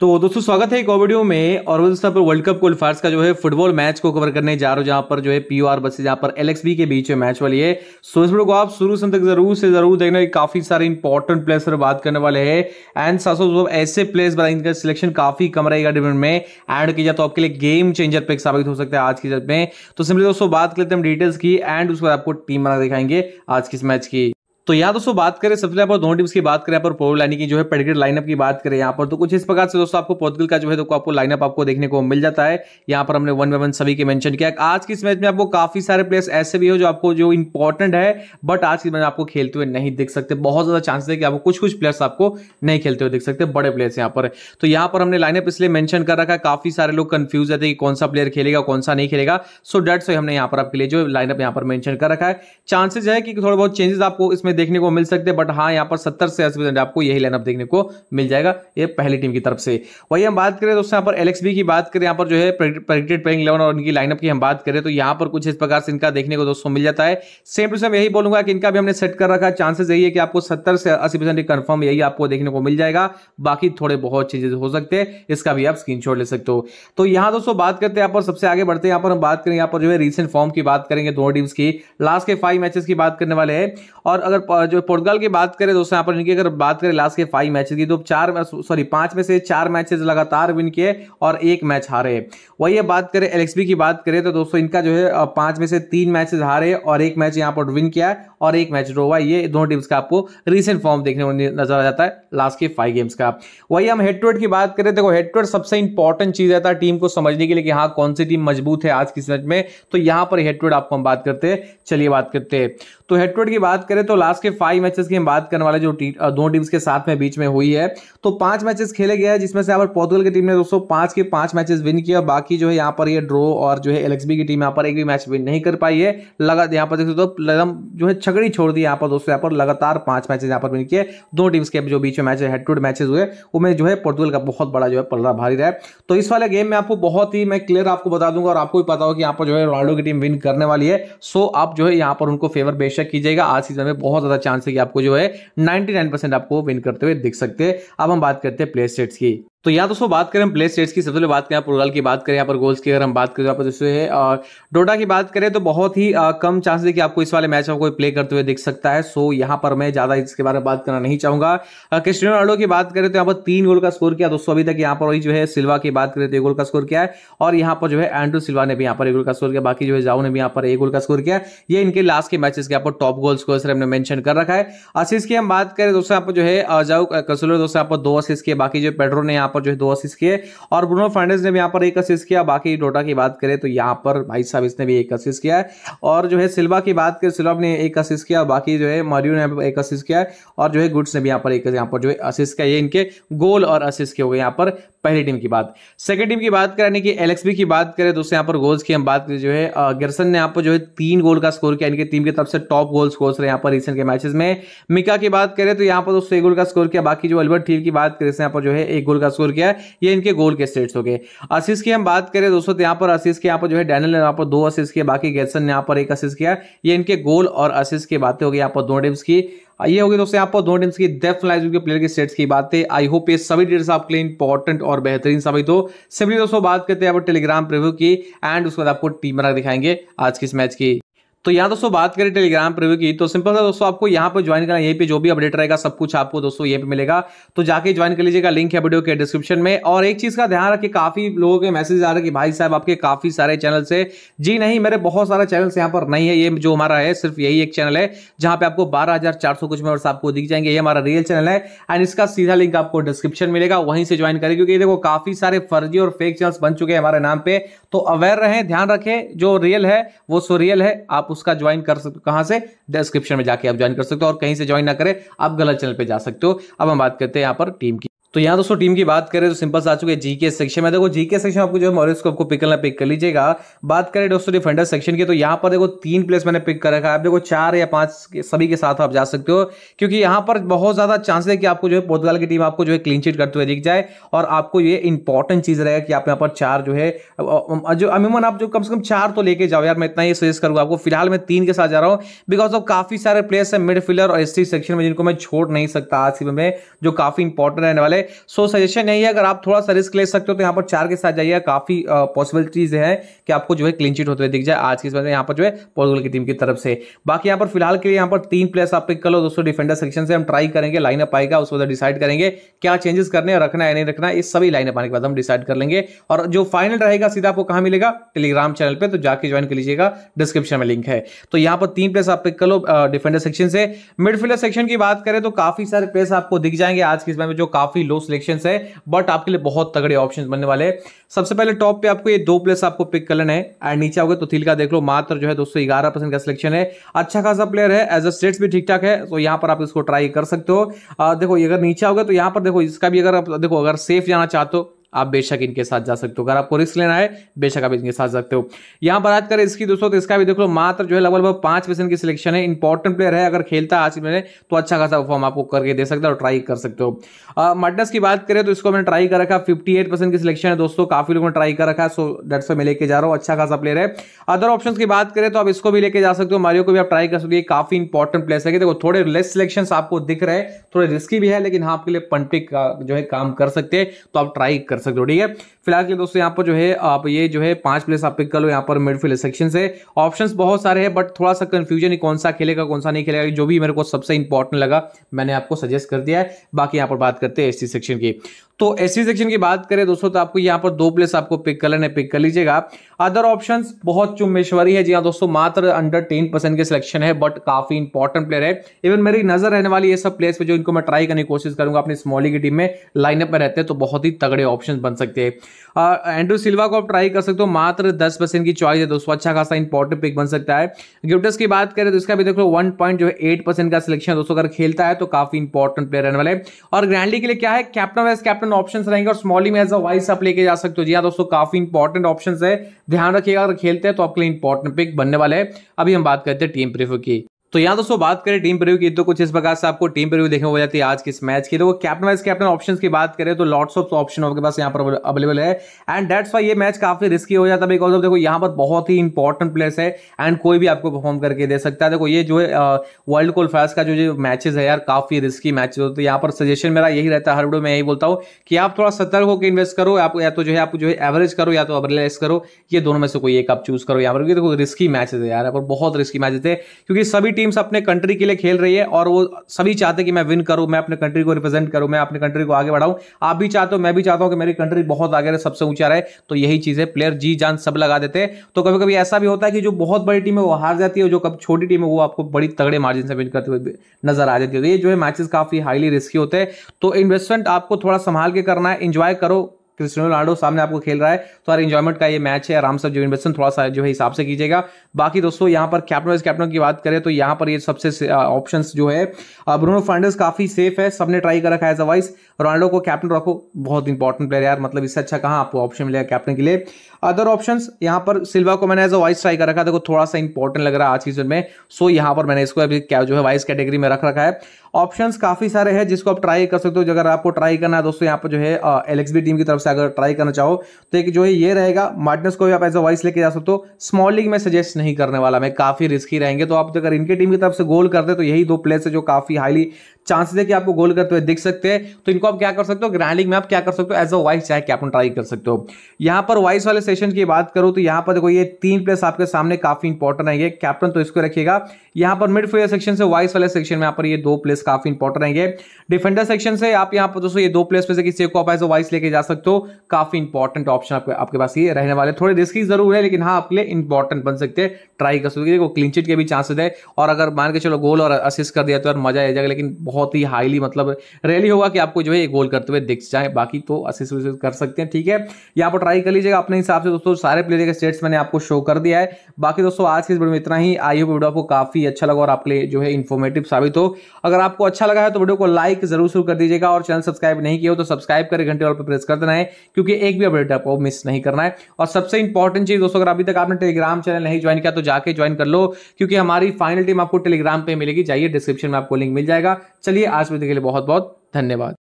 तो दोस्तों स्वागत है एक और वीडियो में और दोस्तों पर वर्ल्ड कप क्वालिफायर्स का जो है फुटबॉल मैच को कवर करने जा रहा हूं जहां पर जो है पी आर बसेस जहां पर एलएक्सबी के बीच मैच वाली है सो इस वीडियो को आप शुरू से तक जरूर से जरूर देखना काफी सारे इंपॉर्टेंट प्लेयर्स पर बात करने वाले है एंड सासो ऐसे प्लेयर्स बनाए इनका सिलेक्शन काफी कम रहेगा डिफेंड में एड किया तो आपके लिए गेम चेंजर पे साबित हो सकता है आज की जब में तो सिंपली दोस्तों बात करते हैं डिटेल्स की एंड उसके बाद आपको टीम बना दिखाएंगे आज किस इस मैच की तो यहाँ दोस्तों बात करें सबसे पहले दोनों टीम्स की बात करें पर पोर्ट लाइन की जो है पेडिकेट लाइनअप की बात करें यहाँ पर तो कुछ इस प्रकार से दोस्तों आपको पोर्तुगल का जो है तो आपको लाइनअप आपको देखने को मिल जाता है यहाँ पर हमने वन बाय वन सभी के मेंशन किया आज की इस मैच में आपको काफी सारे प्लेयर्स ऐसे भी हो जो आपको जो इंपॉर्टेंट है बट आज की मैच आपको खेलते हुए नहीं दिख सकते बहुत ज्यादा चांसेस है कि आपको कुछ कुछ प्लेयर्स आपको नहीं खेलते हुए दिख सकते बड़े प्लेयर्स यहाँ पर तो यहाँ पर हमने लाइनअप इसलिए मैंशन कर रखा है काफी सारे लोग कंफ्यूज रहते हैं कि कौन सा प्लेयर खेलेगा कौन सा नहीं खेलेगा सो डेट्स हमने यहाँ पर आपके लिए जो लाइनअप यहाँ पर मैंशन कर रखा है चांसेज है कि थोड़ा बहुत चेंजेस आपको इसमें देखने को मिल सकते हैं बट हाँ यहाँ पर सत्तर से अस्सी परसेंट आपको यही लाइनअप देखने को मिल जाएगा ये पहली टीम की तरफ से वही हम बात करें दोस्तों यहाँ पर एलेक्स बी की बात करें यहाँ पर जो है प्रेडिक्टेड प्लेइंग इलेवन और इनकी लाइनअप की हम बात करें तो यहाँ पर कुछ इस प्रकार से इनका देखने को दोस्तों मिल जाता है सेम टू सेम यही बोलूंगा कि इनका भी हमने सेट कर रखा चांसेस यही है कि आपको सत्तर से अस्सी परसेंट कन्फर्म यही आपको देखने को मिल जाएगा बाकी थोड़े बहुत चीजें हो सकते हैं इसका भी आप स्क्रीन ले सकते हो तो यहाँ दोस्तों बात करते हैं यहाँ पर सबसे आगे बढ़ते हैं यहाँ पर हम बात करें यहाँ पर जो है रिसेंट फॉर्म की बात करेंगे दोनों टीम्स की लास्ट के फाइव मैचेस की बात करने वाले हैं और अगर जो पुर्तगाल की बात करें दोस्तों यहाँ पर इनकी अगर बात करें लास्ट के फाइव मैचेस की तो चार सॉरी पांच में से चार मैचेस लगातार विन किए और एक मैच हारे वही बात करें एलेक्सबी की बात करें तो दोस्तों इनका जो है पांच में से तीन मैचेस हारे और एक मैच यहाँ पर विन किया और एक मैच ड्रॉ हुआ ये दोनों टीम्स का आपको रिसेंट फॉर्म देखने को नजर आ जाता है लास्ट के फाइव गेम्स का वही हम हेड टू हेड की बात करें देखो हेड टू हेड सबसे इंपॉर्टेंट चीज रहता है टीम को समझने के लिए कि हाँ कौन सी टीम मजबूत है आज किस मैच में तो यहां पर हेड टू हेड आपको हम बात करते हैं चलिए बात करते हैं तो हेड टू हेड की बात करें तो लास्ट के फाइव मैचेस की हम बात करने वाले जो दोनों टीम्स के साथ में बीच में हुई है तो पांच मैचेस खेले गए हैं जिसमें से यहाँ पर पोर्तुगल की टीम ने दोस्तों पांच के पांच मैचेस विन किया बाकी जो है यहाँ पर ये ड्रो और जो है एलएक्सबी की टीम यहाँ पर एक भी मैच विन नहीं कर पाई है लगा यहाँ पर देख सकते तो जो है छगड़ी छोड़ दी यहाँ पर दोस्तों यहाँ पर लगातार पांच मैचेस यहाँ पर विन किए दो टीम्स के जो बीच में match head to head matches हुए उनमें जो है पोर्तुगल का बहुत बड़ा जो है पलड़ा भारी रहा तो इस वाले गेम में आपको बहुत ही मैं क्लियर आपको बता दूंगा और आपको भी पता हो कि यहाँ पर जो है रोनाल्डो की टीम विन करने वाली है सो आप जो है यहाँ पर उनको फेवर बेशक कीजिएगा आज सीजन में बहुत ज्यादा चांस है कि आपको जो है नाइनटी आपको विन करते हुए दिख सकते हैं अब हम बात करते हैं प्ले स्टेट्स की तो यहाँ दोस्तों बात करें प्ले स्टेट्स की सबसे पहले बात करें पुर्तगाल की बात करें यहाँ पर गोल्स की अगर हम बात करें जैसे है डोडा की बात करें तो बहुत ही आ, कम चांस है कि आपको इस वाले मैच में कोई प्ले करते हुए दिख सकता है सो यहाँ पर मैं ज़्यादा इसके बारे में बात करना नहीं चाहूंगा क्रिस्टियनो रोनाल्डो की बात करें तो यहाँ पर तीन गोल का स्कोर किया दोस्तों अभी तक यहाँ पर जो है सिल्वा की बात करें तो एक गोल का स्कोर किया है और यहाँ पर जो है एंड्रू सिल्वा ने भी यहाँ पर एक गोल का स्कोर किया बाकी जो है जाऊ ने भी यहाँ पर एक गोल का स्कोर किया ये इनके लास्ट के मैचेस के यहाँ पर टॉप गोल स्कोर हमने मैंशन कर रखा है असिस की हम बात करें दोस्तों यहाँ पर जो है जाऊ कसोलो दोस्तों यहाँ पर दो असिस के बाकी जो पेड्रो ने यहाँ यहाँ पर जो है दो असिस्ट किए और ब्रूनो फर्नांडेज ने भी यहाँ पर एक असिस्ट किया बाकी डोटा की बात करें तो यहाँ पर भाई साहब इसने भी एक असिस्ट किया है और जो है सिल्वा की बात करें सिल्वा ने एक असिस्ट किया बाकी जो है मरियो ने एक असिस्ट किया है और जो है गुड्स ने भी यहाँ पर एक यहाँ पर जो है असिस्ट किया ये इनके गोल और असिस्ट किए हो गए यहाँ पर पहली टीम की बात सेकेंड टीम की बात करें यानी कि एलेक्सबी की बात करें दोस्तों यहाँ पर गोल्स की हम बात करें जो है गर्सन ने यहाँ पर जो है तीन गोल का स्कोर किया इनके टीम की तरफ से टॉप गोल स्कोर रहे यहाँ पर रिसेंट के मैचेस में मिका की बात करें तो यहाँ पर दोस्तों एक गोल का स्कोर किया बाकी जो अल्बर्ट टीम की बात करें यहाँ पर जो है एक गोल का स्कोर किया है ये इनके गोल के स्टेट्स हो गए असिस की हम बात करें दोस्तों तो यहाँ पर असिस के यहाँ पर जो है डैनल ने यहाँ पर दो असिस किए बाकी गैसन ने यहाँ पर एक असिस किया ये इनके गोल और असिस की बातें हो गई यहाँ पर दो टीम्स की ये होगी दोस्तों यहाँ पर दोनों टीम्स की डेफ लाइज के प्लेयर की स्टेट्स की बातें आई होप ये सभी डिटेल्स आपके लिए इंपॉर्टेंट और बेहतरीन साबित हो सिंपली दोस्तों बात करते हैं आप टेलीग्राम प्रिव्यू की एंड उसके बाद आपको टीम दिखाएंगे आज की इस मैच की तो यहाँ दोस्तों बात करें टेलीग्राम प्रिव्यू की तो सिंपल सा दोस्तों आपको यहाँ पर ज्वाइन करना यहीं पे जो भी अपडेट रहेगा सब कुछ आपको दोस्तों यहीं पे मिलेगा तो जाके ज्वाइन कर लीजिएगा लिंक है वीडियो के डिस्क्रिप्शन में और एक चीज का ध्यान रखिए काफी लोगों के मैसेज आ रहे हैं कि भाई साहब आपके काफी सारे चैनल से जी नहीं मेरे बहुत सारे चैनल यहाँ पर नहीं है ये जो हमारा है सिर्फ यही एक चैनल है जहाँ पे आपको बारह कुछ मेवर्स आपको दिख जाएंगे ये हमारा रियल चैनल है एंड इसका सीधा लिंक आपको डिस्क्रिप्शन मिलेगा वहीं से ज्वाइन करें क्योंकि देखो काफी सारे फर्जी और फेक चैनल बन चुके हैं हमारे नाम पे तो अवेयर रहें ध्यान रखें जो रियल है वो सो रियल है आप उसका ज्वाइन कर सकते हो से डिस्क्रिप्शन में जाके आप ज्वाइन कर सकते हो और कहीं से ज्वाइन ना करें आप गलत चैनल पर जा सकते हो अब हम बात करते हैं यहां पर टीम की तो यहाँ दोस्तों टीम की बात करें तो सिंपल से आ चुके हैं जीके सेक्शन में देखो जीके सेक्शन आपको जो है मॉरिस को आपको पिक करना पिक कर लीजिएगा बात करें दोस्तों डिफेंडर सेक्शन की तो यहाँ पर देखो तीन प्लेस मैंने पिक कर रखा है आप देखो चार या पांच सभी के साथ आप जा सकते हो क्योंकि यहाँ पर बहुत ज्यादा चांस है कि आपको जो है पोर्तगाल की टीम आपको जो है क्लीन चिट करते हुए दिख जाए और आपको ये इंपॉर्टेंट चीज रहेगा कि आप यहाँ पर चार जो है जो अमूमन आप जो कम से कम चार तो लेके जाओ यार मैं इतना ही सजेस्ट करूँगा आपको फिलहाल मैं तीन के साथ जा रहा हूँ बिकॉज ऑफ काफी सारे प्लेयर्स है मिड और एस सेक्शन में जिनको मैं छोड़ नहीं सकता आज में जो काफी इंपॉर्टेंट रहने वाले है सो सजेशन यही है अगर आप थोड़ा सा रिस्क ले सकते हो तो यहाँ पर चार के साथ जाइए काफी पॉसिबिलिटीज है कि आपको जो है क्लीन चीट होते हुए दिख जाए आज के समय यहाँ पर जो है पोर्टुगल की टीम की तरफ से बाकी यहाँ पर फिलहाल के लिए यहाँ पर तीन प्लेयर्स आप पिक कर लो दोस्तों डिफेंडर सेक्शन से हम ट्राई करेंगे लाइन अप आएगा उस वजह डिसाइड करेंगे क्या चेंजेस करने और रखना है नहीं रखना इस सभी लाइन अप आने के बाद हम डिसाइड कर लेंगे और जो फाइनल रहेगा सीधा आपको कहाँ मिलेगा टेलीग्राम चैनल पर तो जाके ज्वाइन कर लीजिएगा डिस्क्रिप्शन में लिंक है तो यहाँ पर तीन प्लेयर्स आप पिक कर लो डिफेंडर सेक्शन से मिडफील्डर सेक्शन की बात करें तो काफी सारे प्लेयर्स आपको दिख जाएंगे आज के समय में जो काफी लो सिलेक्शन है बट आपके लिए बहुत तगड़े ऑप्शन बनने वाले सबसे पहले टॉप पे आपको ये दो प्लेस आपको पिक कर लेना है एंड नीचे आओगे तो थिल का देख लो मात्र जो है दोस्तों ग्यारह परसेंट का सिलेक्शन है अच्छा खासा प्लेयर है एज अ स्टेट्स भी ठीक ठाक है तो यहाँ पर आप इसको ट्राई कर सकते हो आ, देखो अगर नीचे आओगे तो यहाँ पर देखो इसका भी अगर आप देखो अगर सेफ जाना चाहते हो आप बेशक इनके साथ जा सकते हो अगर आपको रिस्क लेना है बेशक आप इनके साथ सकते हो यहाँ बात करें इसकी दोस्तों तो इसका भी देख लो मात्र जो है लगभग लगभग पांच परसेंट की सिलेक्शन है इंपॉर्टेंट प्लेयर है अगर खेलता आज मैंने तो अच्छा खासा परफॉर्म आपको करके दे सकता है और ट्राई कर सकते हो मटनस की बात करें तो इसको मैंने ट्राई कर रखा फिफ्टी एट परसेंट की सिलेक्शन है दोस्तों काफी लोगों ने ट्राई कर रखा है सो से मैं लेके जा रहा हूँ अच्छा खासा प्लेयर है अदर ऑप्शन की बात करें तो आप इसको भी लेके जा सकते हो मारियो को भी आप ट्राई कर सकते काफी इंपॉर्टेंट प्लेयर है देखो थोड़े लेस सिलेक्शन आपको दिख रहे हैं थोड़े रिस्की भी है लेकिन हाँ आपके लिए पंटिक जो है काम कर सकते हैं तो आप ट्राई कर कर सकते हो ठीक है फिलहाल के दोस्तों यहाँ पर जो है आप ये जो है पांच प्लेस आप पिक कर लो यहाँ पर मिडफील्ड सेक्शन से ऑप्शंस बहुत सारे हैं बट थोड़ा सा कंफ्यूजन है कौन सा खेलेगा कौन सा नहीं खेलेगा जो भी मेरे को सबसे इंपॉर्टेंट लगा मैंने आपको सजेस्ट कर दिया है बाकी यहाँ पर बात करते हैं एस सेक्शन की तो एसी सेक्शन की बात करें दोस्तों तो आपको यहाँ पर दो प्लेस आपको पिक कर लेने पिक कर लीजिएगा अदर ऑप्शन बहुत चुम्बेश्वरी है जी हाँ दोस्तों मात्र अंडर टेन परसेंट के सिलेक्शन है बट काफी इंपॉर्टेंट प्लेयर है इवन मेरी नजर रहने वाली ये सब प्लेस पे जो इनको मैं ट्राई करने की कोशिश करूंगा अपनी स्मॉली की टीम में लाइनअप में रहते हैं तो बहुत ही तगड़े ऑप्शन बन सकते हैं एंड्रू सिल्वा को आप ट्राई कर सकते हो मात्र दस की चॉइस है दोस्तों अच्छा खासा इंपॉर्टेंट पिक बन सकता है गिफ्टस की बात करें तो इसका भी देख लो वन पॉइंट जो है एट परसेंट का सिलेक्शन दोस्तों अगर खेलता है तो काफी इंपॉर्टेंट प्लेयर रहने वाले और ग्रैंडली के लिए क्या है captain vice captain important option रहेंगे और स्मॉली में एज अ वाइस आप लेके जा सकते हो जी हाँ दोस्तों काफी इंपॉर्टेंट ऑप्शन है ध्यान रखिएगा अगर खेलते हैं तो आपके लिए इंपॉर्टेंट पिक बनने वाले हैं अभी हम बात करते हैं टीम प्रीव्यू की तो यहाँ दोस्तों बात करें टीम प्रव्यू की तो कुछ इस प्रकार से आपको टीम प्रव्यू देखने को जाती है आज के इस मैच की तो कैप्टन वाइज कैप्टन ऑप्शन की बात करें तो लॉट्स ऑफ ऑप्शन आपके पास यहाँ पर अवेलेबल है एंड डेट्स वाई ये मैच काफी रिस्की हो जाता है बिकॉज ऑफ देखो यहाँ पर बहुत ही इंपॉर्टेंट प्लेस है एंड कोई भी आपको परफॉर्म करके दे सकता है देखो ये जो है वर्ल्ड फैस का जो जो मैचेज है यार काफी रिस्की मैचेस होते तो यहाँ पर सजेशन मेरा यही रहता है हर वीडियो में यही बोलता हूँ कि आप थोड़ा सतर्क होकर इन्वेस्ट करो आप या तो जो है आप जो है एवरेज करो या तो एवरेज करो ये दोनों में से कोई एक आप चूज करो यहाँ पर देखो रिस्की मैचेज है यार बहुत रिस्की मैचेज है क्योंकि सभी टीम्स अपने कंट्री के लिए खेल रही है और वो सभी चाहते कि मैं विन करूं मैं अपने कंट्री को रिप्रेजेंट करूं मैं अपने कंट्री को आगे बढ़ाऊं आप भी चाहते हो मैं भी चाहता हूं कि मेरी कंट्री बहुत आगे रहे सबसे ऊंचा रहे तो यही चीज है प्लेयर जी जान सब लगा देते हैं तो कभी कभी ऐसा भी होता है कि जो बहुत बड़ी टीम है वो हार जाती है जो कभी छोटी टीम है वो आपको बड़ी तगड़े मार्जिन से विन करते हुए नजर आ जाती है तो ये जो है मैचेस काफी हाईली रिस्की होते हैं तो इन्वेस्टमेंट आपको थोड़ा संभाल के करना है इंजॉय करो क्रिस्टियनो रोनाल्डो सामने आपको खेल रहा है तो यार इंजॉयमेंट का ये मैच है आराम से जो इन्वेस्टमेंट थोड़ा सा जो है हिसाब से कीजिएगा बाकी दोस्तों यहाँ पर कैप्टन वाइस कैप्टन की बात करें तो यहाँ पर ये सबसे ऑप्शन जो है ब्रूनो फर्नांडिस काफी सेफ है सबने ट्राई कर रखा है एज अ वाइस रोनाल्डो को कैप्टन रखो बहुत इंपॉर्टेंट प्लेयर यार मतलब इससे अच्छा कहाँ आपको ऑप्शन मिलेगा कैप्टन के लिए अदर ऑप्शन यहाँ पर सिल्वा को मैंने एज अ वाइस ट्राई कर रखा देखो थोड़ा सा इंपॉर्टेंट लग रहा है आज सीजन में सो यहाँ पर मैंने इसको अभी जो है वाइस कैटेगरी में रख रखा है ऑप्शंस काफ़ी सारे हैं जिसको आप ट्राई कर सकते हो अगर आपको ट्राई करना है दोस्तों यहाँ पर जो है एलएक्सबी टीम की तरफ से अगर ट्राई करना चाहो तो एक जो है ये रहेगा मार्टिनस को भी आप एज अ वाइस लेके जा सकते हो स्मॉल लीग में सजेस्ट नहीं करने वाला मैं काफ़ी रिस्की रहेंगे तो आप तो अगर इनकी टीम की तरफ से गोल करते तो यही दो प्लेयर्स है जो काफ़ी हाईली चांसेस है कि आपको गोल करते हुए दिख सकते हैं तो इनको आप क्या कर सकते हो ग्रैंड लीग में आप क्या कर सकते हो एज अ वाइस चाहे कि आप ट्राई कर सकते हो यहाँ पर वाइस वाले सेशन की बात करूँ तो यहाँ पर देखो ये तीन प्लेयर्स आपके सामने काफ़ी इंपॉर्टेंट रहेंगे कैप्टन तो इसको रखिएगा यहाँ पर मिड सेक्शन से वाइस वाले सेक्शन में यहाँ पर ये दो प्लेस काफी इंपॉर्टेंट रहेंगे डिफेंडर सेक्शन से आप यहाँ पर दोस्तों ये दो प्लेस में से किसी को आप एज वाइस लेके जा सकते हो काफी इंपॉर्टेंट ऑप्शन आपके आपके पास ये रहने वाले थोड़े रिस्की जरूर है लेकिन हाँ आपके लिए इंपॉर्टेंट बन सकते हैं ट्राई कर सकते देखो क्लीन के भी चांसेस है और अगर मान के चलो गोल और असिस्ट कर दिया तो यार मजा आ जाएगा लेकिन बहुत ही हाईली मतलब रैली होगा कि आपको जो है गोल करते हुए दिख जाए बाकी तो असिस्ट कर सकते हैं ठीक है यहाँ पर ट्राई कर लीजिएगा अपने हिसाब से दोस्तों सारे प्लेयर के स्टेट्स मैंने आपको शो कर दिया है बाकी दोस्तों आज के इस वीडियो में इतना ही आई हो वीडियो आपको काफी अच्छा लगा और आपके लिए जो है इन्फॉर्मेटिव साबित हो अगर आपको अच्छा लगा है तो वीडियो को लाइक जरूर शुरू कर दीजिएगा और चैनल सब्सक्राइब नहीं किया हो तो सब्सक्राइब करें घंटे वाले पर प्रेस कर देना है क्योंकि एक भी अपडेट आपको मिस नहीं करना है और सबसे इंपॉर्टेंट चीज दोस्तों अगर अभी तक आपने टेलीग्राम चैनल नहीं ज्वाइन किया तो जाके ज्वाइन कर लो क्योंकि हमारी फाइनल टीम आपको टेलीग्राम पर मिलेगी जाइए डिस्क्रिप्शन में आपको लिंक मिल जाएगा चलिए आज वीडियो के लिए बहुत बहुत धन्यवाद